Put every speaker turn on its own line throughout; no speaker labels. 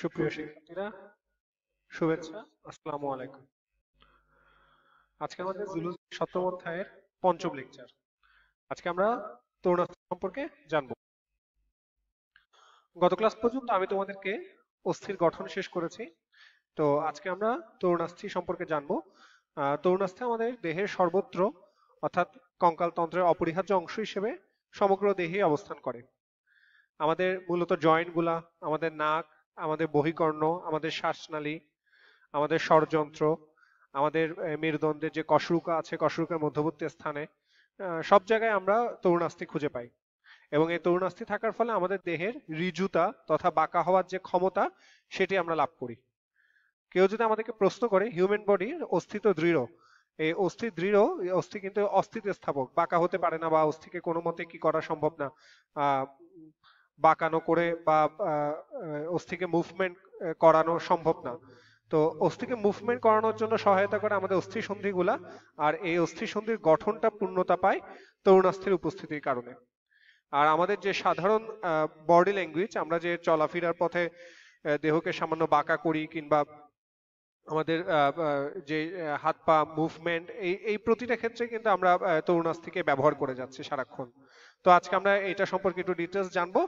সুপ্রিয় শিক্ষার্থীরা শুভেচ্ছা আলাইকুম আজকে আমাদের সপ্তম অধ্যায়ের পঞ্চম লেকচার আজকে আমরা তরুণাস্থ সম্পর্কে জানব গত ক্লাস পর্যন্ত আমি তোমাদেরকে অস্থির গঠন শেষ করেছি তো আজকে আমরা তরুণাস্থি সম্পর্কে জানব তরুণাস্থি আমাদের দেহের সর্বত্র অর্থাৎ কঙ্কালতন্ত্রের অপরিহার্য অংশ হিসেবে সমগ্র দেহে অবস্থান করে আমাদের মূলত জয়েন্ট গুলা আমাদের নাক আমাদের বহিকর্ণ আমাদের শ্বাসনালী আমাদের স্বরযন্ত্র আমাদের মেরুদণ্ডের যে কশরুকা আছে কশরুকার মধ্যবর্তী স্থানে সব জায়গায় আমরা তরুণাস্থি খুঁজে পাই এবং এই তরুণাস্থি থাকার ফলে আমাদের দেহের ঋজুতা তথা বাঁকা হওয়ার যে ক্ষমতা সেটি আমরা লাভ করি কেউ যদি আমাদেরকে প্রশ্ন করে হিউম্যান বডির অস্তিত্ব দৃঢ় এই অস্থি দৃঢ় অস্থি কিন্তু অস্থিতে স্থাপক বাঁকা হতে পারে না বা অস্থিকে কোনো মতে কি করা সম্ভব না আহ বাঁকানো করে বা অস্থিকে মুভমেন্ট করানো সম্ভব না তো অস্থিকে মুভমেন্ট করানোর জন্য সহায়তা করে আমাদের অস্থি সন্ধিগুলা আর এই অস্থি সন্ধির গঠনটা পূর্ণতা পায় তরুণাস্থির উপস্থিতির কারণে আর আমাদের যে সাধারণ বডি ল্যাঙ্গুয়েজ আমরা যে চলাফেরার পথে দেহকে সামান্য বাঁকা করি কিংবা আমাদের যে হাত পা মুভমেন্ট এই এই প্রতিটা ক্ষেত্রে কিন্তু আমরা তরুণাস্থিকে ব্যবহার করে যাচ্ছি সারাক্ষণ তো আজকে আমরা এটা সম্পর্কে একটু ডিটেলস জানবো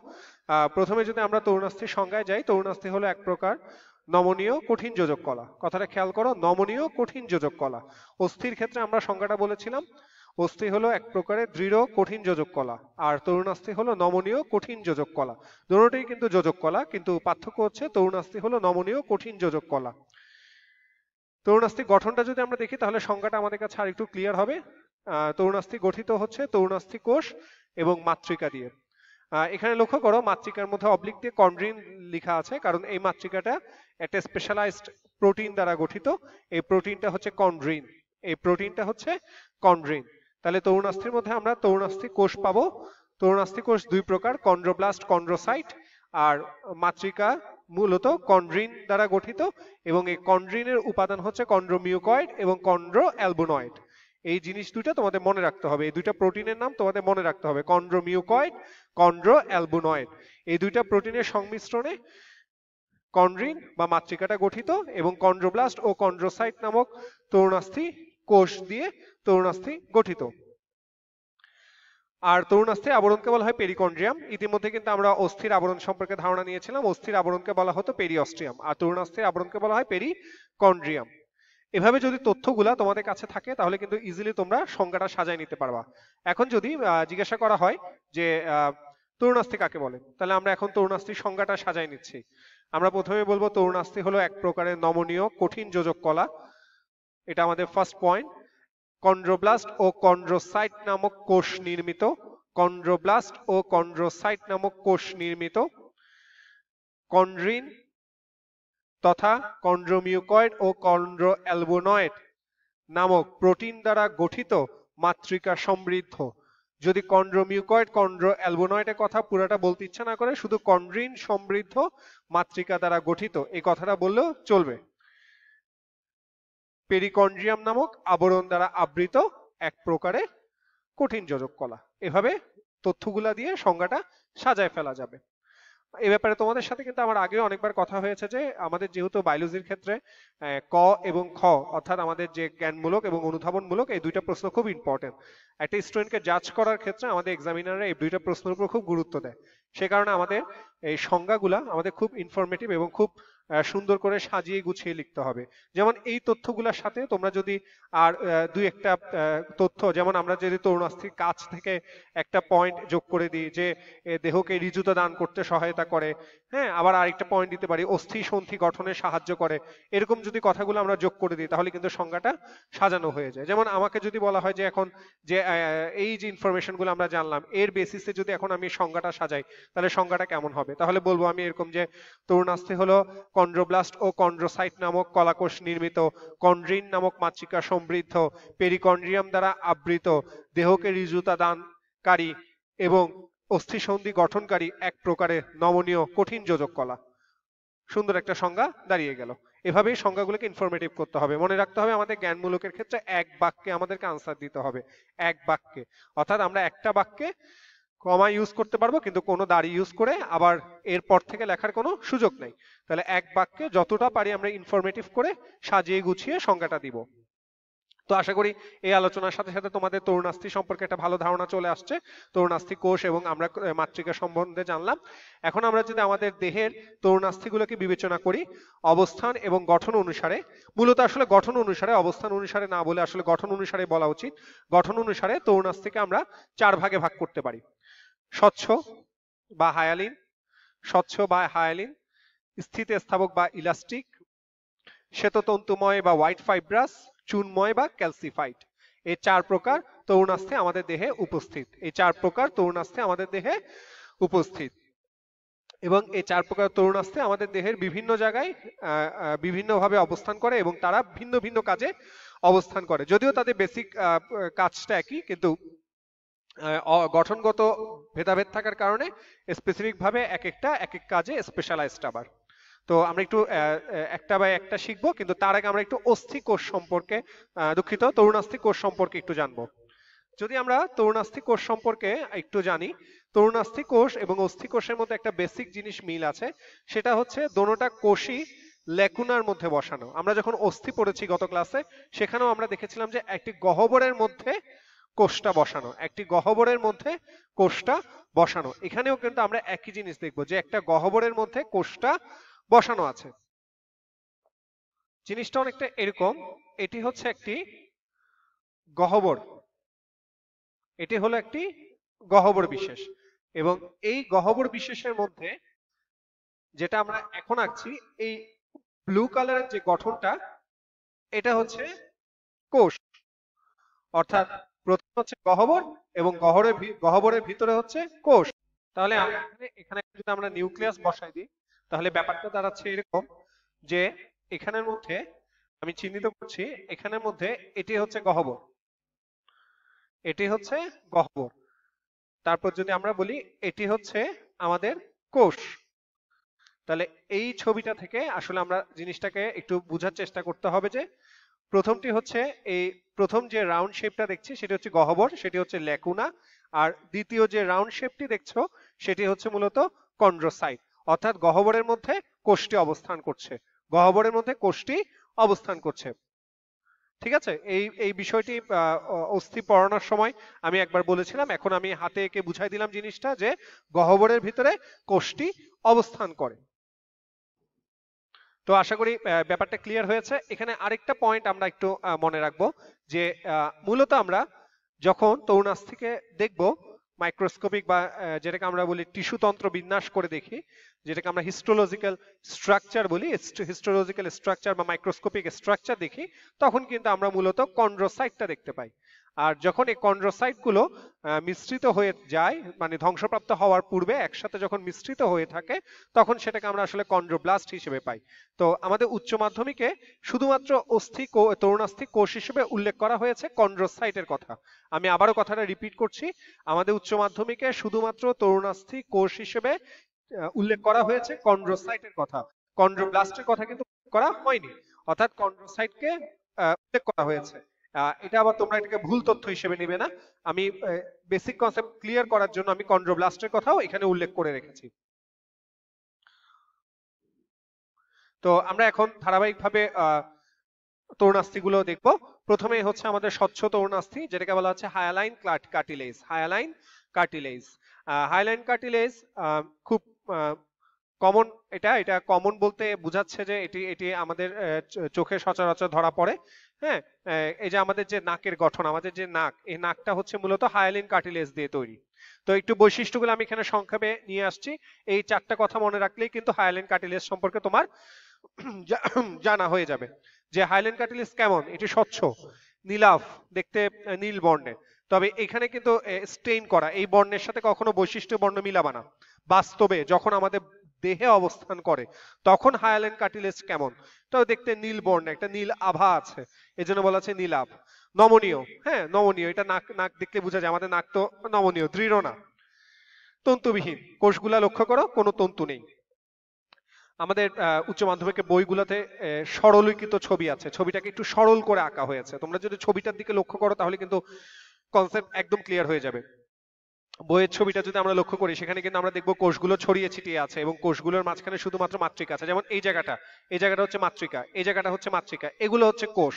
প্রথমে যদি আমরা তরুণাস্থির সংজ্ঞায় যাই তরুণাস্থি হলো এক প্রকার নমনীয় কঠিন যোজক কলা কথাটা খেয়াল করো নমনীয় কঠিন যোজক কলা অস্থির ক্ষেত্রে আমরা সংজ্ঞাটা বলেছিলাম অস্থি হলো এক প্রকারের দৃঢ় কঠিন যোজক কলা আর তরুণাস্থি হলো নমনীয় কঠিন যোজক কলা দুটোই কিন্তু যোজক কলা কিন্তু পার্থক্য হচ্ছে তরুণাস্থি হলো নমনীয় কঠিন যোজক কলা তরুণাস্থি গঠনটা যদি আমরা দেখি তাহলে সংজ্ঞাটা আমাদের কাছে আর একটু ক্লিয়ার হবে তরুণাস্থি গঠিত হচ্ছে তরুণাস্থি কোষ এবং মাতৃকা দিয়ে এখানে লক্ষ্য করো মাতৃকার মধ্যে অবলিক দিয়ে কন্ড্রিন লেখা আছে কারণ এই মাতৃকাটা একটা স্পেশালাইজড প্রোটিন দ্বারা গঠিত এই প্রোটিনটা হচ্ছে কন্ড্রিন এই প্রোটিনটা হচ্ছে কন্ড্রিন তাহলে তরুণাস্থির মধ্যে আমরা তরুণাস্থি কোষ পাবো তরুণাস্থি কোষ দুই প্রকার কন্ড্রোব্লাস্ট কন্ড্রোসাইট আর মাতৃকা মূলত কন্ড্রিন দ্বারা গঠিত এবং এই কন্ড্রিনের উপাদান হচ্ছে কন্ড্রোমিউকয়েড এবং কন্ড্রো অ্যালবোনয়েড এই জিনিস দুইটা তোমাদের মনে রাখতে হবে এই দুইটা প্রোটিনের নাম তোমাদের মনে রাখতে হবে কন্ড্রোমিউকয়েড কন্ড্রো অ্যালবুনয়েড এই দুইটা প্রোটিনের সংমিশ্রণে কন্ড্রিন বা মাতৃকাটা গঠিত এবং কন্ড্রোব্লাস্ট ও কন্ড্রোসাইট নামক তরুণাস্থি কোষ দিয়ে তরুণাস্থি গঠিত আর তরুণাস্থির আবরণকে বলা হয় পেরিকন্ড্রিয়াম ইতিমধ্যে কিন্তু আমরা অস্থির আবরণ সম্পর্কে ধারণা নিয়েছিলাম অস্থির আবরণকে বলা হতো পেরিঅস্ট্রিয়াম আর তরুণাস্থির আবরণকে বলা হয় পেরিকন্ড্রিয়াম এভাবে যদি তথ্যগুলা তোমাদের কাছে থাকে তাহলে কিন্তু ইজিলি তোমরা সংজ্ঞাটা সাজায় নিতে পারবা এখন যদি জিজ্ঞাসা করা হয় যে তরুণাস্থি কাকে বলে তাহলে আমরা এখন তরুণাস্থির সংজ্ঞাটা সাজায় নিচ্ছি আমরা প্রথমে বলবো তরুণাস্থি হলো এক প্রকারের নমনীয় কঠিন যোজক কলা এটা আমাদের ফার্স্ট পয়েন্ট কন্ড্রোব্লাস্ট ও কন্ড্রোসাইট নামক কোষ নির্মিত কন্ড্রোব্লাস্ট ও কন্ড্রোসাইট নামক কোষ নির্মিত কন্ড্রিন তথা কন্ড্রোমিউকয়েড ও কন্ড্রো অ্যালবোনয়েড নামক প্রোটিন দ্বারা গঠিত মাতৃকা সমৃদ্ধ যদি কন্ড্রোমিউকয়েড কন্ড্রো অ্যালবোনয়েডের কথা পুরাটা বলতে ইচ্ছা না করে শুধু কন্ড্রিন সমৃদ্ধ মাতৃকা দ্বারা গঠিত এই কথাটা বললেও চলবে পেরিকন্ড্রিয়াম নামক আবরণ দ্বারা আবৃত এক প্রকারে কঠিন যোজক কলা এভাবে তথ্যগুলা দিয়ে সংজ্ঞাটা সাজায় ফেলা যাবে এ ব্যাপারে তোমাদের সাথে কিন্তু আমার আগে অনেকবার কথা হয়েছে যে আমাদের যেহেতু বায়োলজির ক্ষেত্রে ক এবং খ অর্থাৎ আমাদের যে জ্ঞানমূলক এবং অনুধাবনমূলক এই দুইটা প্রশ্ন খুব ইম্পর্টেন্ট একটা স্টুডেন্টকে জাজ করার ক্ষেত্রে আমাদের এক্সামিনাররা এই দুইটা প্রশ্নের উপর খুব গুরুত্ব দেয় সে কারণে আমাদের এই সংজ্ঞাগুলা আমাদের খুব ইনফরমেটিভ এবং খুব সুন্দর করে সাজিয়ে গুছিয়ে লিখতে হবে যেমন এই তথ্যগুলোর সাথে তোমরা যদি আর দুই একটা তথ্য যেমন আমরা যদি তরুণাস্থির কাছ থেকে একটা পয়েন্ট যোগ করে দিই যে দেহকে ঋজুতা দান করতে সহায়তা করে হ্যাঁ আবার আরেকটা পয়েন্ট দিতে পারি অস্থি সন্ধি গঠনে সাহায্য করে এরকম যদি কথাগুলো আমরা যোগ করে দিই তাহলে কিন্তু সংজ্ঞাটা সাজানো হয়ে যায় যেমন আমাকে যদি বলা হয় যে এখন যে এই যে ইনফরমেশনগুলো আমরা জানলাম এর বেসিসে যদি এখন আমি সংজ্ঞাটা সাজাই তাহলে সংজ্ঞাটা কেমন হবে তাহলে বলবো আমি এরকম যে তরুণাস্থি হলো কন্ড্রোব্লাস্ট ও কন্ড্রোসাইট নামক কলাকোষ নির্মিত কন্ড্রিন নামক মাতৃকা সমৃদ্ধ পেরিকন্ড্রিয়াম দ্বারা আবৃত দেহকে ঋজুতা দানকারী এবং অস্থিসন্ধি গঠনকারী এক প্রকারের নমনীয় কঠিন যোজক কলা সুন্দর একটা সংজ্ঞা দাঁড়িয়ে গেল এভাবেই সংজ্ঞাগুলোকে ইনফরমেটিভ করতে হবে মনে রাখতে হবে আমাদের জ্ঞানমূলকের ক্ষেত্রে এক বাক্যে আমাদেরকে আনসার দিতে হবে এক বাক্যে অর্থাৎ আমরা একটা বাক্যে কমা ইউজ করতে পারবো কিন্তু কোনো দাড়ি ইউজ করে আবার এরপর থেকে লেখার কোনো সুযোগ নেই তাহলে এক বাক্যে যতটা পারি আমরা ইনফরমেটিভ করে সাজিয়ে গুছিয়ে সংজ্ঞাটা দিব তো আশা করি এই আলোচনার সাথে সাথে তোমাদের তরুণাস্থি সম্পর্কে একটা ভালো ধারণা চলে আসছে তরুণাস্থি কোষ এবং আমরা মাতৃকা সম্বন্ধে জানলাম এখন আমরা যদি আমাদের দেহের তরুণাস্থিগুলোকে বিবেচনা করি অবস্থান এবং গঠন অনুসারে মূলত আসলে গঠন অনুসারে অবস্থান অনুসারে না বলে আসলে গঠন অনুসারে বলা উচিত গঠন অনুসারে তরুণাস্থিকে আমরা চার ভাগে ভাগ করতে পারি স্বচ্ছ বা হায়ালিন স্বচ্ছ বা হায়ালিন স্থাবক বা ইলাস্টিক শ্বেততন্তুময় বা হোয়াইট ফাইব্রাস চুনময় বা ক্যালসিফাইড এই চার প্রকার তরুণাস্থে আমাদের দেহে উপস্থিত এই চার প্রকার তরুণাস্থে আমাদের দেহে উপস্থিত এবং এই চার প্রকার তরুণাস্থে আমাদের দেহের বিভিন্ন জায়গায় বিভিন্নভাবে অবস্থান করে এবং তারা ভিন্ন ভিন্ন কাজে অবস্থান করে যদিও তাদের বেসিক কাজটা একই কিন্তু গঠনগত ভেদাভেদ থাকার কারণে স্পেসিফিকভাবে এক একটা এক এক কাজে স্পেশালাইজড আবার তো আমরা একটু একটা বা একটা শিখবো কিন্তু তার আগে আমরা একটু অস্থি কোষ সম্পর্কে দুঃখিত তরুণাস্থি কোষ সম্পর্কে একটু জানবো যদি আমরা তরুণাস্থি কোষ সম্পর্কে একটু জানি তরুণাস্থি কোষ এবং অস্থি কোষের মধ্যে একটা বেসিক জিনিস মিল আছে সেটা হচ্ছে দোনোটা কোষই লেকুনার মধ্যে বসানো আমরা যখন অস্থি পড়েছি গত ক্লাসে সেখানেও আমরা দেখেছিলাম যে একটি গহ্বরের মধ্যে কোষটা বসানো একটি গহ্বরের মধ্যে কোষটা বসানো এখানেও কিন্তু আমরা একই জিনিস দেখব যে একটা গহ্বরের মধ্যে কোষটা বসানো আছে জিনিসটা অনেকটা এরকম এটি হচ্ছে একটি গহ্বর এটি হলো একটি গহ্বর বিশেষ এবং এই গহ্বর বিশেষের মধ্যে যেটা আমরা এখন আঁকছি এই ব্লু কালারের যে গঠনটা এটা হচ্ছে কোষ অর্থাৎ প্রথম হচ্ছে গহবর এবং গহরের গহবরের ভিতরে হচ্ছে কোষ তাহলে এখানে যদি আমরা নিউক্লিয়াস বসাই দিই তাহলে ব্যাপারটা দাঁড়াচ্ছে এরকম যে এখানের মধ্যে আমি চিহ্নিত করছি এখানের মধ্যে এটি হচ্ছে গহবর এটি হচ্ছে গহবর তারপর যদি আমরা বলি এটি হচ্ছে আমাদের কোষ তাহলে এই ছবিটা থেকে আসলে আমরা জিনিসটাকে একটু বোঝার চেষ্টা করতে হবে যে প্রথমটি হচ্ছে এই প্রথম যে রাউন্ড শেপটা দেখছি সেটি হচ্ছে গহ্বর সেটি হচ্ছে লেকুনা আর দ্বিতীয় যে রাউন্ড শেপটি দেখছো সেটি হচ্ছে মূলত কন্ড্রোসাইট অর্থাৎ গহ্বরের মধ্যে কোষটি অবস্থান করছে গহ্বরের মধ্যে কোষটি অবস্থান করছে ঠিক আছে এই এই বিষয়টি অস্থি পড়ানোর সময় আমি একবার বলেছিলাম এখন আমি হাতে একে বুঝাই দিলাম জিনিসটা যে গহ্বরের ভিতরে কোষটি অবস্থান করে তো আশা করি ব্যাপারটা ক্লিয়ার হয়েছে এখানে আরেকটা পয়েন্ট আমরা একটু মনে রাখবো যে মূলত আমরা যখন তরুণাস থেকে দেখব মাইক্রোস্কোপিক বা যেটাকে আমরা বলি টিস্যু তন্ত্র বিন্যাস করে দেখি যেটাকে আমরা হিস্টোলজিক্যাল স্ট্রাকচার বলি হিস্টোলজিক্যাল স্ট্রাকচার বা মাইক্রোস্কোপিক স্ট্রাকচার দেখি তখন কিন্তু আমরা মূলত কন্ড্রোসাইটটা দেখতে পাই আর যখন এই কন্ড্রোসাইটগুলো মিশ্রিত হয়ে যায় মানে ধ্বংসপ্রাপ্ত হওয়ার পূর্বে একসাথে যখন মিশ্রিত হয়ে থাকে তখন সেটাকে আমরা আসলে কন্ড্রোব্লাস্ট হিসেবে পাই তো আমাদের উচ্চ মাধ্যমিকে শুধুমাত্র অস্থি তরুণাস্থি কোষ হিসেবে উল্লেখ করা হয়েছে কন্ড্রোসাইটের কথা আমি আবারও কথাটা রিপিট করছি আমাদের উচ্চ মাধ্যমিকে শুধুমাত্র তরুণাস্থি কোষ হিসেবে উল্লেখ করা হয়েছে কন্ড্রোসাইটের কথা কন্ড্রোব্লাস্টের কথা কিন্তু করা হয়নি অর্থাৎ কন্ড্রোসাইটকে উল্লেখ করা হয়েছে এটা আবার তোমরা এটাকে ভুল তথ্য হিসেবে নেবে না আমি বেসিক কনসেপ্ট ক্লিয়ার করার জন্য আমি কন্ড্রোব্লাস্টের কথাও এখানে উল্লেখ করে রেখেছি তো আমরা এখন ধারাবাহিকভাবে তরুণাস্থিগুলো দেখব প্রথমে হচ্ছে আমাদের স্বচ্ছ তরুণাস্থি যেটাকে বলা হচ্ছে hyaline cartilage hyaline cartilage hyaline cartilage খুব কমন এটা এটা কমন বলতে বোঝাচ্ছে যে এটি এটি আমাদের চোখে সচরাচর ধরা পড়ে হ্যাঁ এই যে আমাদের যে নাকের গঠন আমাদের যে নাক এই নাকটা হচ্ছে মূলত হায়ালিন কার্টিলেজ দিয়ে তৈরি তো একটু বৈশিষ্ট্যগুলো আমি এখানে সংক্ষেপে নিয়ে আসছি এই চারটা কথা মনে রাখলেই কিন্তু হায়ালিন কার্টিলেজ সম্পর্কে তোমার জানা হয়ে যাবে যে হায়ালিন কার্টিলেজ কেমন এটি স্বচ্ছ নীলাভ দেখতে নীল বর্ণের তবে এখানে কিন্তু স্টেইন করা এই বর্ণের সাথে কখনো বৈশিষ্ট্য বর্ণ মিলাবানা বাস্তবে যখন আমাদের দেহে অবস্থান করে তখন হায়ালেন্ড কাটিলেজ কেমন তাও দেখতে নীল বর্ণ একটা নীল আভা আছে এজন্য বলা আছে নীলাভ নমনীয় হ্যাঁ নমনীয় এটা নাক নাক দেখলে বোঝা যায় আমাদের নাক তো নমনীয় দৃঢ় না তন্তুবিহীন কোষগুলা লক্ষ্য করো কোনো তন্তু নেই আমাদের উচ্চ মাধ্যমিকের বইগুলোতে সরলীকৃত ছবি আছে ছবিটাকে একটু সরল করে আঁকা হয়েছে তোমরা যদি ছবিটার দিকে লক্ষ্য করো তাহলে কিন্তু কনসেপ্ট একদম ক্লিয়ার হয়ে যাবে বইয়ের ছবিটা যদি আমরা লক্ষ্য করি সেখানে কিন্তু আমরা দেখবো কোষগুলো ছড়িয়ে ছিটিয়ে আছে এবং কোষগুলোর মাঝখানে শুধুমাত্র মাতৃকা আছে যেমন এই জায়গাটা এই জায়গাটা হচ্ছে মাতৃকা এই জায়গাটা হচ্ছে মাতৃকা এগুলো হচ্ছে কোষ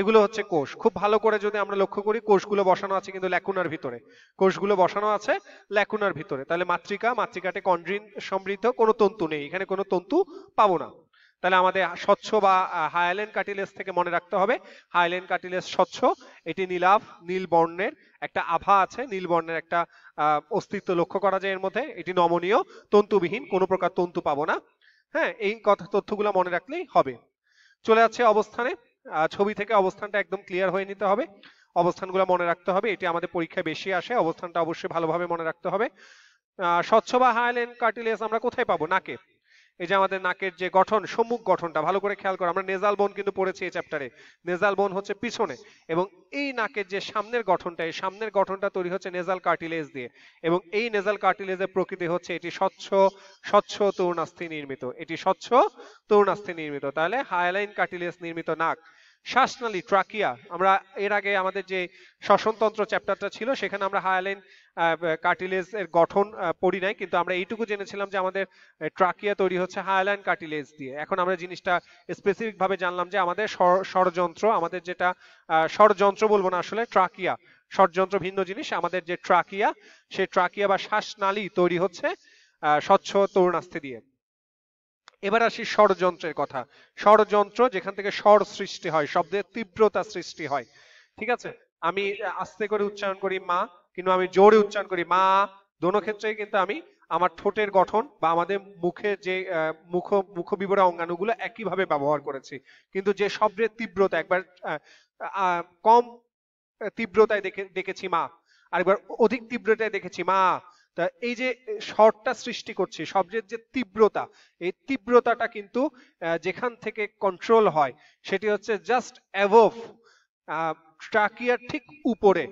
এগুলো হচ্ছে কোষ খুব ভালো করে যদি আমরা লক্ষ্য করি কোষগুলো বসানো আছে কিন্তু ল্যাকুনার ভিতরে কোষগুলো বসানো আছে ল্যাকুনার ভিতরে তাহলে মাতৃকা মাতৃকাটে কন্ড্রিন সমৃদ্ধ কোনো তন্তু নেই এখানে কোনো তন্তু পাবো না তাহলে আমাদের স্বচ্ছ বা হায়ালেন কাটিলেস থেকে মনে রাখতে হবে হায়ালেন কাটিলেস স্বচ্ছ এটি নীলাভ নীল বর্ণের একটা আভা আছে নীল বর্ণের একটা অস্তিত্ব লক্ষ্য করা যায় এর মধ্যে এটি নমনীয় তন্তুবিহীন কোনো প্রকার তন্তু পাবো না হ্যাঁ এই কথা তথ্যগুলো মনে রাখলেই হবে চলে যাচ্ছে অবস্থানে ছবি থেকে অবস্থানটা একদম ক্লিয়ার হয়ে নিতে হবে অবস্থানগুলো মনে রাখতে হবে এটি আমাদের পরীক্ষায় বেশি আসে অবস্থানটা অবশ্যই ভালোভাবে মনে রাখতে হবে স্বচ্ছ বা হায়ালেন কাটিলেস আমরা কোথায় পাবো নাকে এই যে আমাদের নাকের যে গঠন সম্মুখ গঠনটা ভালো করে খেয়াল করো আমরা নেজাল বোন কিন্তু পড়েছি এই চ্যাপ্টারে নেজাল বোন হচ্ছে পিছনে এবং এই নাকের যে সামনের গঠনটা এই সামনের গঠনটা তৈরি হচ্ছে নেজাল কার্টিলেজ দিয়ে এবং এই নেজাল কার্টিলেজের প্রকৃতি হচ্ছে এটি স্বচ্ছ স্বচ্ছ তরুণাস্থি নির্মিত এটি স্বচ্ছ তরুণাস্থি নির্মিত তাহলে হাইলাইন কার্টিলেজ নির্মিত নাক শ্বাসনালী ট্রাকিয়া আমরা এর আগে আমাদের যে শ্বসনতন্ত্র চ্যাপ্টারটা ছিল সেখানে আমরা হাইলাইন কার্টিলেজ এর গঠন পড়ি নাই কিন্তু আমরা এইটুকু জেনেছিলাম যে আমাদের ট্রাকিয়া তৈরি হচ্ছে হায়ালাইন কার্টিলেজ দিয়ে এখন আমরা জিনিসটা স্পেসিফিক ভাবে জানলাম যে আমাদের ষড়যন্ত্র আমাদের যেটা ষড়যন্ত্র বলবো না আসলে ট্রাকিয়া ষড়যন্ত্র ভিন্ন জিনিস আমাদের যে ট্রাকিয়া সেই ট্রাকিয়া বা শ্বাসনালী তৈরি হচ্ছে স্বচ্ছ তরুণাস্থি দিয়ে এবার আসি ষড়যন্ত্রের কথা ষড়যন্ত্র যেখান থেকে স্বর সৃষ্টি হয় শব্দের তীব্রতা সৃষ্টি হয় ঠিক আছে আমি আস্তে করে উচ্চারণ করি মা কিন্তু আমি জোরে উচ্চারণ করি মা দোনো ক্ষেত্রেই কিন্তু আমি আমার ঠোঁটের গঠন বা আমাদের মুখে যে মুখ মুখ বিবরা অঙ্গাণুগুলো একইভাবে ব্যবহার করেছি কিন্তু যে শব্দের তীব্রতা একবার কম তীব্রতায় দেখে দেখেছি মা আরেকবার অধিক তীব্রতায় দেখেছি মা তা এই যে শর্টটা সৃষ্টি করছে শব্দের যে তীব্রতা এই তীব্রতাটা কিন্তু যেখান থেকে কন্ট্রোল হয় সেটি হচ্ছে জাস্ট অ্যাভোভ ট্রাকিয়ার ঠিক উপরে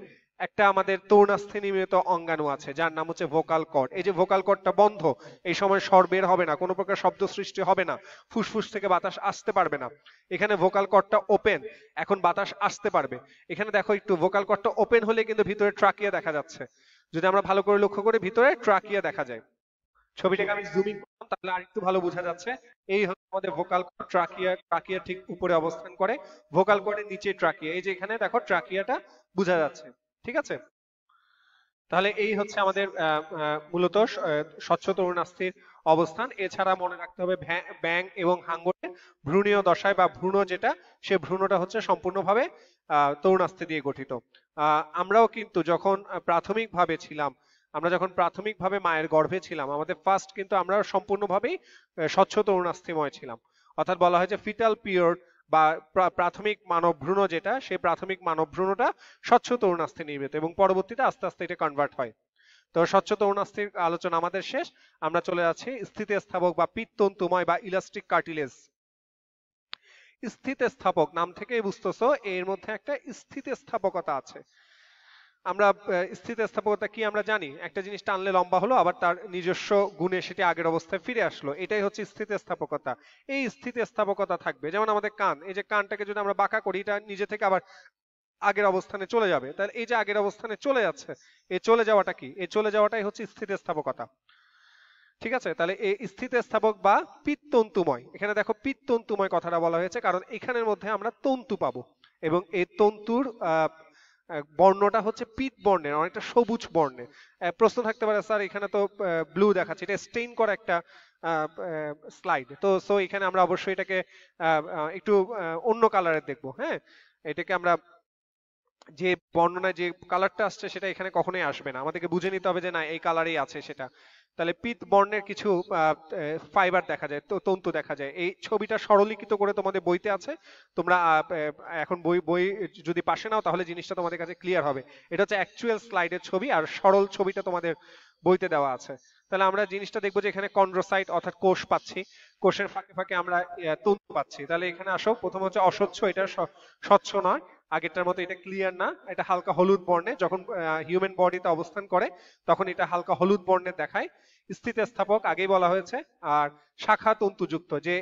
একটা আমাদের তরুণাস্থিনিমিত অঙ্গাণু আছে যার নাম হচ্ছে ভোকাল কর্ড এই যে ভোকাল কর্ডটা বন্ধ এই সময় স্বর বের হবে না কোনো প্রকার শব্দ সৃষ্টি হবে না ফুসফুস থেকে বাতাস আসতে পারবে না এখানে ভোকাল কর্ডটা ওপেন এখন বাতাস আসতে পারবে এখানে দেখো একটু ভোকাল কর্ডটা ওপেন হলে কিন্তু ভিতরে ট্রাকিয়া দেখা যাচ্ছে যদি আমরা ভালো করে লক্ষ্য করি ভিতরে ট্রাকিয়া দেখা যায় ছবিটাকে আমি জুমিং করলাম তাহলে আর একটু ভালো বোঝা যাচ্ছে এই হচ্ছে আমাদের ভোকাল ট্রাকিয়া ট্রাকিয়া ঠিক উপরে অবস্থান করে ভোকাল কর্ডের নিচে ট্রাকিয়া এই যে এখানে দেখো ট্রাকিয়াটা বোঝা যাচ্ছে ঠিক আছে তাহলে এই হচ্ছে আমাদের মূলত স্বচ্ছ তরুণ আস্থির অবস্থান এছাড়া মনে রাখতে হবে ব্যাং এবং হাঙ্গরের ভ্রূণীয় দশায় বা ভ্রূণ যেটা সে ভ্রূণটা হচ্ছে সম্পূর্ণভাবে আস্থি দিয়ে গঠিত আমরাও কিন্তু যখন প্রাথমিকভাবে ছিলাম আমরা যখন প্রাথমিকভাবে মায়ের গর্ভে ছিলাম আমাদের ফার্স্ট কিন্তু আমরা সম্পূর্ণভাবেই স্বচ্ছ তরুণ আস্থিময় ছিলাম অর্থাৎ বলা হয় যে ফিটাল পিরিয়ড বা প্রাথমিক মানবভ্রূণ যেটা সেই প্রাথমিক মানবভ্রূণটা স্বচ্ছ তরুণাস্থে নির্মিত এবং পরবর্তীতে আস্তে আস্তে এটা কনভার্ট হয় তো স্বচ্ছ তরুণাস্থির আলোচনা আমাদের শেষ আমরা চলে যাচ্ছি স্থিতিস্থাপক বা পিত্তন্তুময় বা ইলাস্টিক কার্টিলেজ স্থিতিস্থাপক নাম থেকেই বুঝতেছো এর মধ্যে একটা স্থিতিস্থাপকতা আছে আমরা স্থিতিস্থাপকতা কি আমরা জানি একটা জিনিস টানলে লম্বা হলো আবার তার নিজস্ব গুণে সেটি আগের অবস্থায় ফিরে আসলো এটাই হচ্ছে স্থিতিস্থাপকতা এই স্থিতিস্থাপকতা থাকবে যেমন আমাদের কান এই যে কানটাকে যদি আমরা বাঁকা করি এটা নিজে থেকে আবার আগের অবস্থানে চলে যাবে তাহলে এই যে আগের অবস্থানে চলে যাচ্ছে এই চলে যাওয়াটা কি এই চলে যাওয়াটাই হচ্ছে স্থিতিস্থাপকতা ঠিক আছে তাহলে এই স্থিতিস্থাপক বা পিত্তন্তুময় এখানে দেখো পিত্তন্তুময় কথাটা বলা হয়েছে কারণ এখানের মধ্যে আমরা তন্তু পাবো এবং এই তন্তুর আহ বর্ণটা হচ্ছে পিট বর্ণের অনেকটা সবুজ বর্ণের প্রশ্ন থাকতে পারে স্যার এখানে তো ব্লু দেখাচ্ছে এটা স্টেইন করা একটা স্লাইড তো সো এখানে আমরা অবশ্যই এটাকে একটু অন্য কালারের দেখব হ্যাঁ এটাকে আমরা যে বর্ণনায় যে কালারটা আসছে সেটা এখানে কখনোই আসবে না আমাদেরকে বুঝে নিতে হবে যে না এই কালারেই আছে সেটা তাহলে পিত বর্ণের কিছু ফাইবার দেখা যায় তো তন্তু দেখা যায় এই ছবিটা সরলীকৃত করে তোমাদের বইতে আছে তোমরা এখন বই বই যদি পাশে নাও তাহলে জিনিসটা তোমাদের কাছে ক্লিয়ার হবে এটা হচ্ছে অ্যাকচুয়াল স্লাইডের ছবি আর সরল ছবিটা তোমাদের বইতে দেওয়া আছে তাহলে আমরা জিনিসটা দেখবো যে এখানে কন্ড্রোসাইট অর্থাৎ কোষ পাচ্ছি কোষের ফাঁকে ফাঁকে আমরা তন্তু পাচ্ছি তাহলে এখানে আসো প্রথম হচ্ছে অস্বচ্ছ এটা স্বচ্ছ নয় আগেরটার মতো এটা ক্লিয়ার না এটা হালকা হলুদ বর্ণে যখন হিউম্যান বডিতে অবস্থান করে তখন এটা হালকা হলুদ বর্ণে দেখায় স্থিতিস্থাপক আগেই বলা হয়েছে আর শাখা তন্তুযুক্ত যে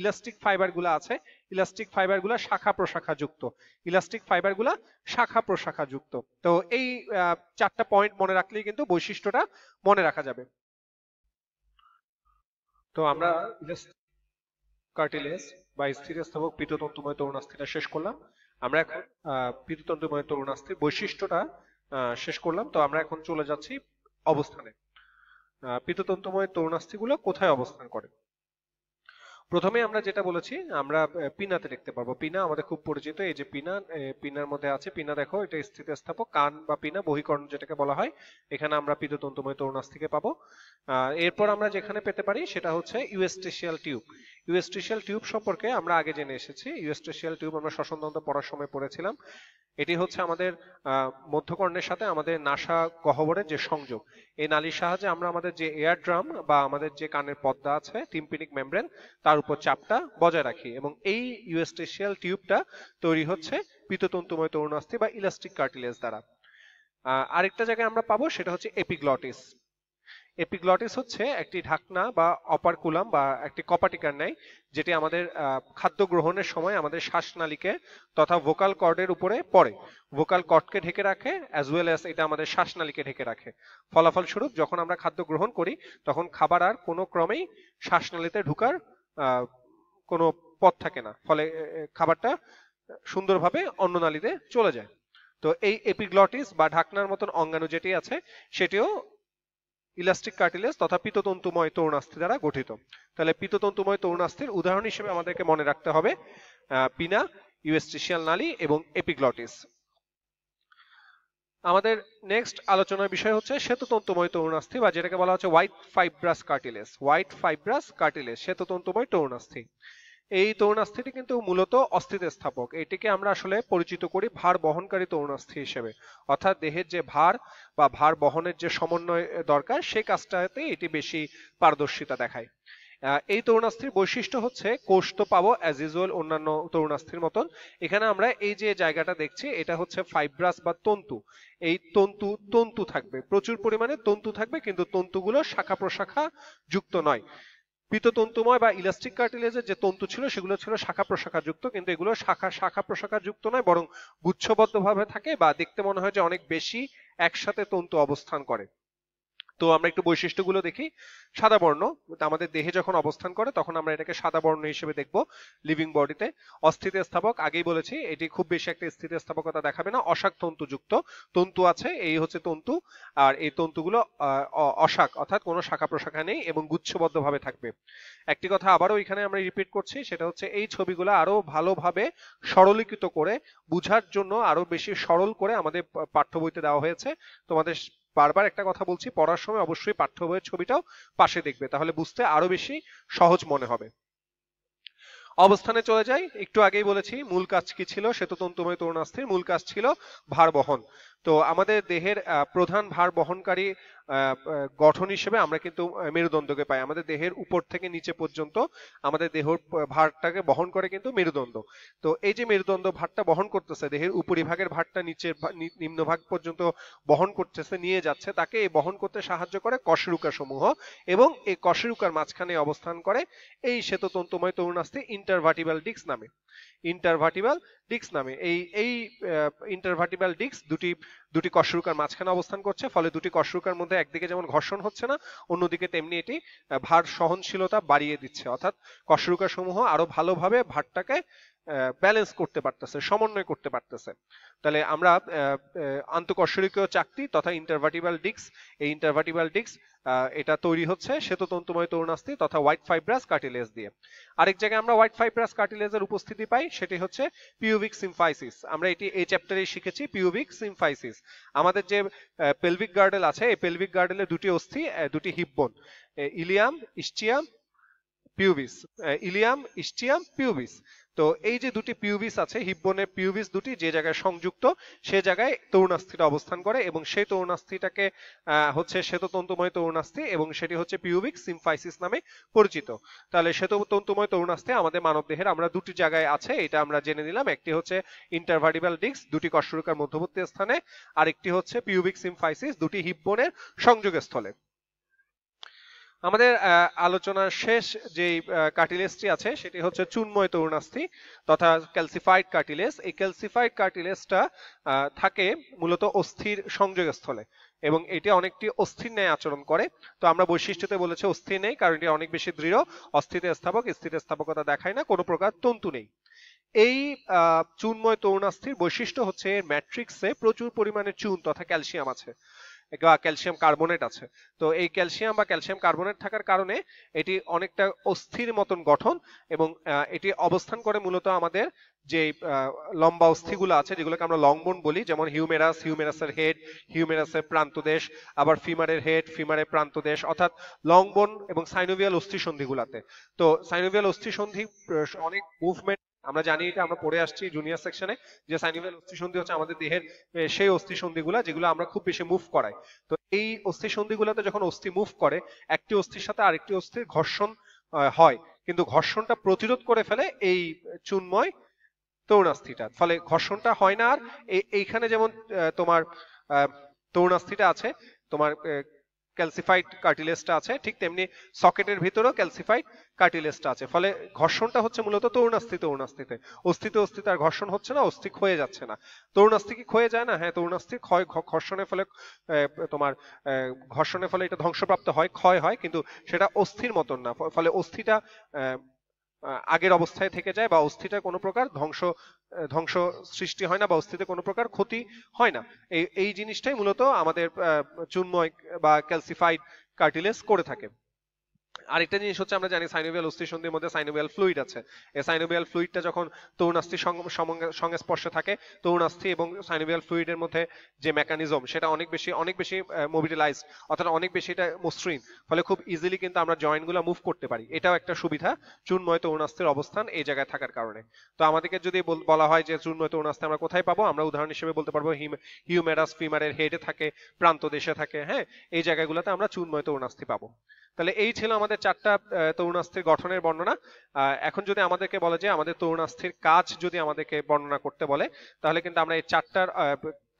ইলাস্টিক ফাইবারগুলো আছে ইলাস্টিক ফাইবারগুলো শাখা প্রশাখা যুক্ত ইলাস্টিক ফাইবারগুলো শাখা প্রশাখা যুক্ত তো এই চারটা পয়েন্ট মনে রাখলেই কিন্তু বৈশিষ্ট্যটা মনে রাখা যাবে তো আমরা কার্টিলেজ বা স্থিরস্থাবক তন্তুময় তরুণাস্থিটা শেষ করলাম আমরা এখন পিততন্ত্রময় তরুণাস্থির বৈশিষ্ট্যটা শেষ করলাম তো আমরা এখন চলে যাচ্ছি অবস্থানে পিততন্ত্রময় তরুণাস্থিগুলো কোথায় অবস্থান করে প্রথমে আমরা যেটা বলেছি আমরা পিনাতে দেখতে পাবো পিনা আমাদের খুব পরিচিত এই যে পিনা পিনার মধ্যে আছে পিনা দেখো এটা স্থিতিস্থাপক কান বা পিনা বহিকরণ যেটাকে বলা হয় এখানে আমরা পিত তন্তুময় তরুণাস থেকে পাবো এরপর আমরা যেখানে পেতে পারি সেটা হচ্ছে ইউএস্টেশিয়াল টিউব ইউএস্টেশিয়াল টিউব সম্পর্কে আমরা আগে জেনে এসেছি ইউএস্টেশিয়াল টিউব আমরা শ্বসন তন্ত্র পড়ার সময় পড়েছিলাম এটি হচ্ছে আমাদের মধ্যকর্ণের সাথে আমাদের নাসা গহ্বরের যে সংযোগ এই নালীর সাহায্যে আমরা আমাদের যে এয়ার ড্রাম বা আমাদের যে কানের পর্দা আছে টিম্পিনিক মেমব্রেন তার উপর চাপটা বজায় রাখি এবং এই ইউএস্টেশিয়াল টিউবটা তৈরি হচ্ছে পিততন্তুময় তরুণাস্থি বা ইলাস্টিক কার্টিলেজ দ্বারা আরেকটা জায়গায় আমরা পাবো সেটা হচ্ছে এপিগ্লটিস এপিগ্লটিস হচ্ছে একটি ঢাকনা বা অপারকুলাম বা একটি কপাটিকার নেয় যেটি আমাদের খাদ্য গ্রহণের সময় আমাদের শ্বাসনালীকে তথা ভোকাল কর্ডের উপরে পড়ে ভোকাল কর্ডকে ঢেকে রাখে অ্যাজ ওয়েল অ্যাজ এটা আমাদের শ্বাসনালীকে ঢেকে রাখে ফলাফলস্বরূপ যখন আমরা খাদ্য গ্রহণ করি তখন খাবার আর কোনো ক্রমেই শ্বাসনালীতে ঢুকার কোনো পথ থাকে না ফলে খাবারটা সুন্দরভাবে অন্য নালীতে চলে যায় তো এই এপিগ্লটিস বা ঢাকনার মতন অঙ্গাণু যেটি আছে সেটিও ইলাস্টিক কার্টিলেজ তথা পিততন্তুময় তরুণাস্থি দ্বারা গঠিত তাহলে পিততন্তুময় তরুণাস্থির উদাহরণ হিসেবে আমাদেরকে মনে রাখতে হবে পিনা ইউএস্ট্রিশিয়াল নালী এবং এপিগ্লটিস আমাদের নেক্সট আলোচনার বিষয় হচ্ছে শ্বেততন্তুময় তরুণাস্থি বা যেটাকে বলা হচ্ছে white fibrous cartilage white fibrous cartilage শ্বেততন্তুময় তরুণাস্থি এই অস্থিটি কিন্তু মূলত অস্থিত স্থাপক এটিকে আমরা আসলে পরিচিত করি ভার বহনকারী তরুণাস্থি হিসেবে অর্থাৎ দেহের যে ভার বা ভার বহনের যে সমন্বয় দরকার সেই কাজটাতে এটি বেশি পারদর্শিতা দেখায় এই তরুণাস্থির বৈশিষ্ট্য হচ্ছে কোষ তো পাবো অ্যাজ ইউজুয়াল অন্যান্য তরুণাস্থির মতন এখানে আমরা এই যে জায়গাটা দেখছি এটা হচ্ছে ফাইব্রাস বা তন্তু এই তন্তু তন্তু থাকবে প্রচুর পরিমাণে তন্তু থাকবে কিন্তু তন্তুগুলো শাখা প্রশাখা যুক্ত নয় পিততন্তুময় বা ইলাস্টিক কার্টিলেজের যে তন্তু ছিল সেগুলো ছিল শাখা যুক্ত কিন্তু এগুলো শাখা শাখা যুক্ত নয় বরং গুচ্ছবদ্ধভাবে থাকে বা দেখতে মনে হয় যে অনেক বেশি একসাথে তন্তু অবস্থান করে তো আমরা একটু বৈশিষ্ট্যগুলো দেখি সাদা বর্ণ আমাদের দেহে যখন অবস্থান করে তখন আমরা এটাকে সাদা বর্ণ হিসেবে দেখব লিভিং বডিতে স্থাপক আগেই বলেছি এটি খুব বেশি একটা স্থাপকতা দেখাবে না অশাক তন্তুযুক্ত তন্তু আছে এই হচ্ছে তন্তু আর এই তন্তুগুলো অশাক অর্থাৎ কোনো শাখা প্রশাখা নেই এবং গুচ্ছবদ্ধভাবে থাকবে একটি কথা আবারও এখানে আমরা রিপিট করছি সেটা হচ্ছে এই ছবিগুলো আরো ভালোভাবে সরলীকৃত করে বুঝার জন্য আরো বেশি সরল করে আমাদের পাঠ্য বইতে দেওয়া হয়েছে তোমাদের বারবার একটা কথা বলছি পড়ার সময় অবশ্যই পাঠ্য বইয়ের ছবিটাও পাশে দেখবে তাহলে বুঝতে আরো বেশি সহজ মনে হবে অবস্থানে চলে যাই একটু আগেই বলেছি মূল কাজ কি ছিল সেতু তন্তুময় তরুণাস্থির মূল কাজ ছিল ভার বহন তো আমাদের দেহের প্রধান ভার বহনকারী গঠন হিসেবে আমরা কিন্তু মেরুদণ্ডকে পাই আমাদের দেহের উপর থেকে নিচে পর্যন্ত আমাদের দেহের ভারটাকে বহন করে কিন্তু মেরুদণ্ড তো এই যে মেরুদণ্ড ভারটা বহন করতেছে দেহের উপরিভাগের ভারটা নিচের নিম্নভাগ পর্যন্ত বহন করতেছে নিয়ে যাচ্ছে তাকে এই বহন করতে সাহায্য করে কশেরুকা সমূহ এবং এই কশেরুকার মাঝখানে অবস্থান করে এই শ্বেততন্তুময় তরুণাস্থি ইন্টারভার্টিবাল ডিস্ক নামে ইন্টারভার্টিবাল ডিক্স নামে এই এই ইন্টারভার্টিবাল ডিক্স দুটি দুটি কশরুকার মাঝখানে অবস্থান করছে ফলে দুটি কশরুকার মধ্যে একদিকে যেমন ঘর্ষণ হচ্ছে না অন্যদিকে তেমনি এটি ভার সহনশীলতা বাড়িয়ে দিচ্ছে অর্থাৎ কশরুকার সমূহ আরো ভালোভাবে ভারটাকে ব্যালেন্স করতে পারতেছে সমন্বয় করতে পারতেছে তাহলে আমরা আন্তঃকর্ষরীয় চাকতি তথা ইন্টারভার্টিবাল ডিস্ক এই ইন্টারভার্টিবাল ডিস্ক এটা তৈরি হচ্ছে সেতু তরুণ তরুণাস্থি তথা হোয়াইট ফাইব্রাস কার্টিলেজ দিয়ে আরেক জায়গায় আমরা হোয়াইট ফাইব্রাস কার্টিলেজের উপস্থিতি পাই সেটি হচ্ছে পিউবিক সিমফাইসিস আমরা এটি এই চ্যাপ্টারে শিখেছি পিউবিক সিমফাইসিস আমাদের যে পেলভিক গার্ডেল আছে এই পেলভিক গার্ডেলে দুটি অস্থি দুটি hipbone ilium ischium pubis ilium ischium pubis তো এই যে দুটি পিউবিস আছে হিপবোনের পিউবিস দুটি যে জায়গায় সংযুক্ত সে জায়গায় তরুণাস্থিটা অবস্থান করে এবং সেই তরুণাস্থিটাকে হচ্ছে শ্বেততন্তুময় তরুণাস্থি এবং সেটি হচ্ছে পিউবিক সিমফাইসিস নামে পরিচিত তাহলে শ্বেততন্তুময় তরুণাস্থি আমাদের মানবদেহের আমরা দুটি জায়গায় আছে এটা আমরা জেনে নিলাম একটি হচ্ছে ইন্টারভার্টিব্যাল ডিস্ক দুটি কষ্টরুকার মধ্যবর্তী স্থানে আরেকটি হচ্ছে পিউবিক সিমফাইসিস দুটি হিপবোনের সংযোগস্থলে আমাদের আলোচনার শেষ যে কার্টিলেজটি আছে সেটি হচ্ছে চুনময় তরুণাস্থি তথা ক্যালসিফাইড কার্টিলেজ এই ক্যালসিফাইড কার্টিলেজটা থাকে মূলত অস্থির সংযোগস্থলে এবং এটি অনেকটি অস্থির ন্যায় আচরণ করে তো আমরা বৈশিষ্ট্যতে বলেছে অস্থির নেই কারণ এটি অনেক বেশি দৃঢ় অস্থিতে স্থাপক স্থিতে স্থাপকতা দেখায় না কোনো প্রকার তন্তু নেই এই চুনময় তরুণাস্থির বৈশিষ্ট্য হচ্ছে ম্যাট্রিক্সে প্রচুর পরিমাণে চুন তথা ক্যালসিয়াম আছে ক্যালসিয়াম কার্বনেট আছে তো এই ক্যালসিয়াম বা ক্যালসিয়াম কার্বনেট থাকার কারণে এটি অনেকটা অস্থির মতন গঠন এবং এটি অবস্থান করে মূলত আমাদের যে লম্বা অস্থিগুলো আছে যেগুলোকে আমরা লংবোন বলি যেমন হিউমেরাস হিউমেরাসের হেড হিউমেরাসের প্রান্তদেশ আবার ফিমারের হেড ফিমারের প্রান্তদেশ অর্থাৎ লংবোন এবং সাইনোভিয়াল অস্থিসন্ধিগুলাতে তো সাইনোভিয়াল অস্থিসন্ধি অনেক মুভমেন্ট আমরা জানি এটা আমরা পড়ে আসছি জুনিয়র সেকশনে যে সাইনিভেল অস্থিসন্ধি হচ্ছে আমাদের দেহের সেই অস্থিসন্ধিগুলো যেগুলো আমরা খুব বেশি মুভ করাই তো এই অস্থিসন্ধিগুলোতে যখন অস্থি মুভ করে একটি অস্থির সাথে আরেকটি অস্থির ঘর্ষণ হয় কিন্তু ঘর্ষণটা প্রতিরোধ করে ফেলে এই চুনময় তরুণাস্থিটা ফলে ঘর্ষণটা হয় না আর এইখানে যেমন তোমার তরুণাস্থিটা আছে তোমার ক্যালসিফাইড কার্টিলেজটা আছে ঠিক তেমনি সকেটের ভিতরেও ক্যালসিফাইড কার্টিলেজটা আছে ফলে ঘর্ষণটা হচ্ছে মূলত তরুণাস্থিতে অরুণাস্থিতে অস্থিতে অস্থিতে আর ঘর্ষণ হচ্ছে না অস্থি ক্ষয়ে যাচ্ছে না তরুণাস্থি কি ক্ষয়ে যায় না হ্যাঁ তরুণাস্থি ক্ষয় ঘর্ষণের ফলে তোমার ঘর্ষণের ফলে এটা ধ্বংসপ্রাপ্ত হয় ক্ষয় হয় কিন্তু সেটা অস্থির মতন না ফলে অস্থিটা আগের অবস্থায় থেকে যায় বা অস্থিতে কোনো প্রকার ধ্বংস ধ্বংস সৃষ্টি হয় না বা অস্থিতে কোনো প্রকার ক্ষতি হয় না এই এই জিনিসটাই মূলত আমাদের চুন্ময় বা ক্যালসিফাইড কার্টিলেজ করে থাকে আরেকটা জিনিস হচ্ছে আমরা জানি সাইনোভিয়াল অস্থিসন্ধির মধ্যে সাইনোভিয়াল ফ্লুইড আছে এই সাইনোভিয়াল ফ্লুইডটা যখন তরুণাস্থির সংস্পর্শে থাকে তরুণাস্থি এবং সাইনোভিয়াল ফ্লুইডের মধ্যে যে মেকানিজম সেটা অনেক বেশি অনেক বেশি মোবিলাইজ অর্থাৎ অনেক বেশি এটা মসৃণ ফলে খুব ইজিলি কিন্তু আমরা জয়েন্টগুলো মুভ করতে পারি এটাও একটা সুবিধা চূর্ণময় তরুণাস্থির অবস্থান এই জায়গায় থাকার কারণে তো আমাদেরকে যদি বলা হয় যে চূর্ণময় তরুণাস্থি আমরা কোথায় পাবো আমরা উদাহরণ হিসেবে বলতে পারবো হিম হিউমেরাস ফিমারের হেডে থাকে প্রান্ত দেশে থাকে হ্যাঁ এই জায়গাগুলোতে আমরা চূর্ণময় তরুণাস্থি পাবো তাহলে এই ছিল আমাদের চারটা তরুণাস্থির গঠনের বর্ণনা এখন যদি আমাদেরকে বলে যে আমাদের তরুণাস্থির কাজ যদি আমাদেরকে বর্ণনা করতে বলে তাহলে কিন্তু আমরা এই চারটার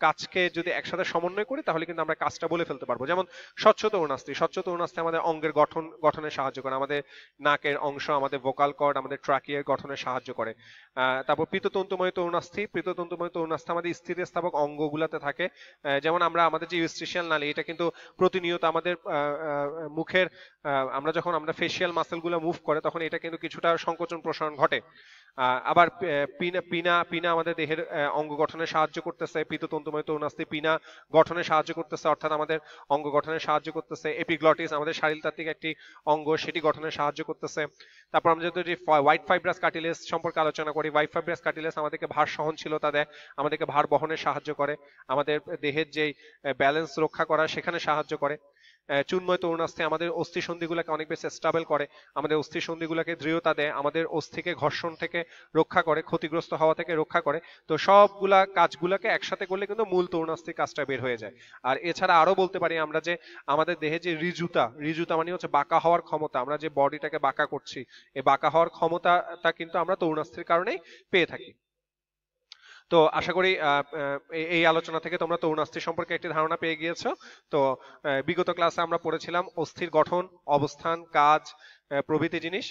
কাজকে যদি একসাথে সমন্বয় করি তাহলে কিন্তু আমরা কাজটা বলে ফেলতে পারবো যেমন স্বচ্ছ তরুণাস্তি স্বচ্ছ তরুণাস্তি আমাদের অঙ্গের গঠন গঠনে সাহায্য করে আমাদের নাকের অংশ আমাদের ভোকাল কর্ড আমাদের ট্রাকিয়ার গঠনে সাহায্য করে তারপর পৃততন্তুময় তরুণাস্থি পৃততন্তুময় তরুণাস্থি আমাদের স্থিতিস্থাপক অঙ্গগুলোতে থাকে যেমন আমরা আমাদের যে ইউস্ট্রিশিয়াল নালী এটা কিন্তু প্রতিনিয়ত আমাদের মুখের আমরা যখন আমরা ফেসিয়াল মাসেলগুলো মুভ করে তখন এটা কিন্তু কিছুটা সংকোচন প্রসারণ ঘটে আবার পিনা পিনা পিনা আমাদের দেহের অঙ্গ গঠনে সাহায্য করতেছে পিততন্তু সময় পিনা গঠনে সাহায্য করতেছে অর্থাৎ আমাদের অঙ্গ গঠনে সাহায্য করতেছে এপিগ্লটিস আমাদের শারীরতাত্ত্বিক একটি অঙ্গ সেটি গঠনে সাহায্য করতেছে তারপর আমরা যদি হোয়াইট ফাইব্রাস কাটিলেস সম্পর্কে আলোচনা করি হোয়াইট ফাইব্রাস কাটিলেস আমাদেরকে ভার সহনশীলতা দেয় আমাদেরকে ভার বহনে সাহায্য করে আমাদের দেহের যেই ব্যালেন্স রক্ষা করা সেখানে সাহায্য করে চুন্ময় তরুণাস্থি আমাদের অস্থি সন্ধিগুলোকে অনেক বেশি স্টাবেল করে আমাদের অস্থি সন্ধিগুলোকে দৃঢ়তা দেয় আমাদের অস্থিকে ঘর্ষণ থেকে রক্ষা করে ক্ষতিগ্রস্ত হওয়া থেকে রক্ষা করে তো সবগুলা কাজগুলোকে একসাথে করলে কিন্তু মূল তরুণাস্থির কাজটা বের হয়ে যায় আর এছাড়া আরো বলতে পারি আমরা যে আমাদের দেহে যে রিজুতা রিজুতা মানে হচ্ছে বাঁকা হওয়ার ক্ষমতা আমরা যে বডিটাকে বাঁকা করছি এই বাঁকা হওয়ার ক্ষমতাটা কিন্তু আমরা তরুণ অস্থির কারণেই পেয়ে থাকি তো আশা করি এই আলোচনা থেকে তোমরা তরুণ অস্থির সম্পর্কে একটি ধারণা পেয়ে গিয়েছো তো বিগত ক্লাসে আমরা পড়েছিলাম অস্থির গঠন অবস্থান কাজ প্রভৃতি জিনিস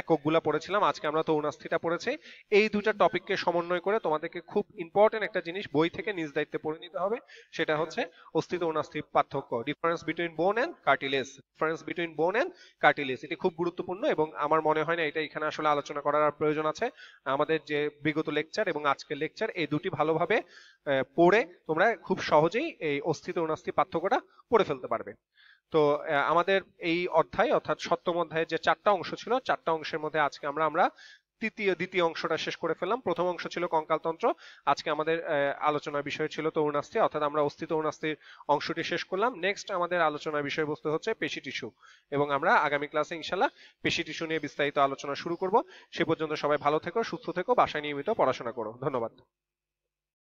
এককগুলা পড়েছিলাম আজকে আমরা তরুণাস্থিটা পড়েছি এই দুটা টপিককে সমন্বয় করে তোমাদেরকে খুব ইম্পর্টেন্ট একটা জিনিস বই থেকে নিজ দায়িত্বে পড়ে নিতে হবে সেটা হচ্ছে অস্থি তরুণাস্থি পার্থক্য difference between bone and cartilage difference between bone and cartilage এটি খুব গুরুত্বপূর্ণ এবং আমার মনে হয় না এটা এখানে আসলে আলোচনা করার প্রয়োজন আছে আমাদের যে বিগত লেকচার এবং আজকের লেকচার এই দুটি ভালোভাবে পড়ে তোমরা খুব সহজেই এই অস্থি তরুণাস্থি পার্থক্যটা পড়ে ফেলতে পারবে তো আমাদের এই অধ্যায় অর্থাৎ সপ্তম অধ্যায়ের যে চারটা অংশ ছিল চারটা অংশের মধ্যে আজকে আমরা আমরা তৃতীয় দ্বিতীয় অংশটা শেষ করে ফেললাম প্রথম অংশ ছিল কঙ্কালতন্ত্র আজকে আমাদের আলোচনার বিষয় ছিল তরুণাস্থি অর্থাৎ আমরা অস্থি তরুণাস্থির অংশটি শেষ করলাম নেক্সট আমাদের আলোচনার বিষয়বস্তু হচ্ছে পেশি টিস্যু এবং আমরা আগামী ক্লাসে ইনশাল্লাহ পেশি টিস্যু নিয়ে বিস্তারিত আলোচনা শুরু করব সে পর্যন্ত সবাই ভালো থেকো সুস্থ থেকো বাসায় নিয়মিত পড়াশোনা করো ধন্যবাদ